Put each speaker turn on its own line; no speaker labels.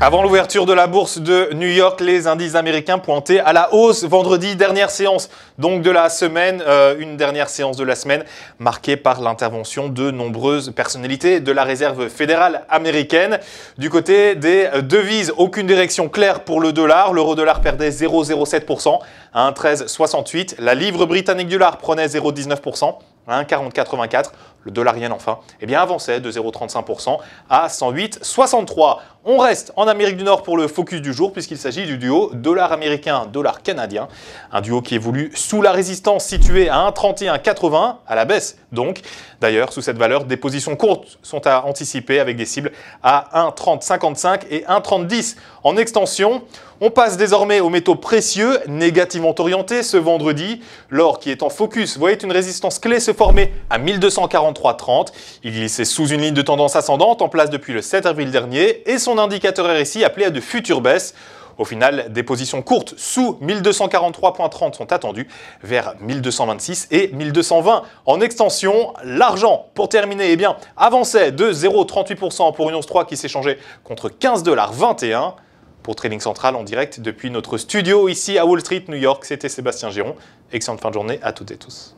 Avant l'ouverture de la bourse de New York, les indices américains pointaient à la hausse vendredi, dernière séance donc de la semaine, euh, une dernière séance de la semaine marquée par l'intervention de nombreuses personnalités de la réserve fédérale américaine. Du côté des devises, aucune direction claire pour le dollar. L'euro dollar perdait 0,07% à 1,1368. La livre britannique du dollar prenait 0,19% à hein, 1,4084, le dollarien, enfin, eh bien avançait de 0,35% à 108,63. On reste en Amérique du Nord pour le focus du jour puisqu'il s'agit du duo dollar américain, dollar canadien, un duo qui évolue sous la résistance située à 1,3180 à la baisse. Donc, d'ailleurs, sous cette valeur, des positions courtes sont à anticiper avec des cibles à 1,3055 et 1,3010. En extension, on passe désormais aux métaux précieux négativement orientés ce vendredi. L'or qui est en focus, vous voyez, une résistance clé se formé à 1243,30. Il glissait sous une ligne de tendance ascendante en place depuis le 7 avril dernier et son indicateur RSI appelé à de futures baisses. Au final, des positions courtes sous 1243.30 sont attendues vers 1226 et 1220. En extension, l'argent, pour terminer, et eh bien, avançait de 0,38% pour Union 3 qui s'échangeait contre 15,21$. Pour Trading Central en direct depuis notre studio ici à Wall Street, New York, c'était Sébastien Giron. Excellente fin de journée à toutes et tous.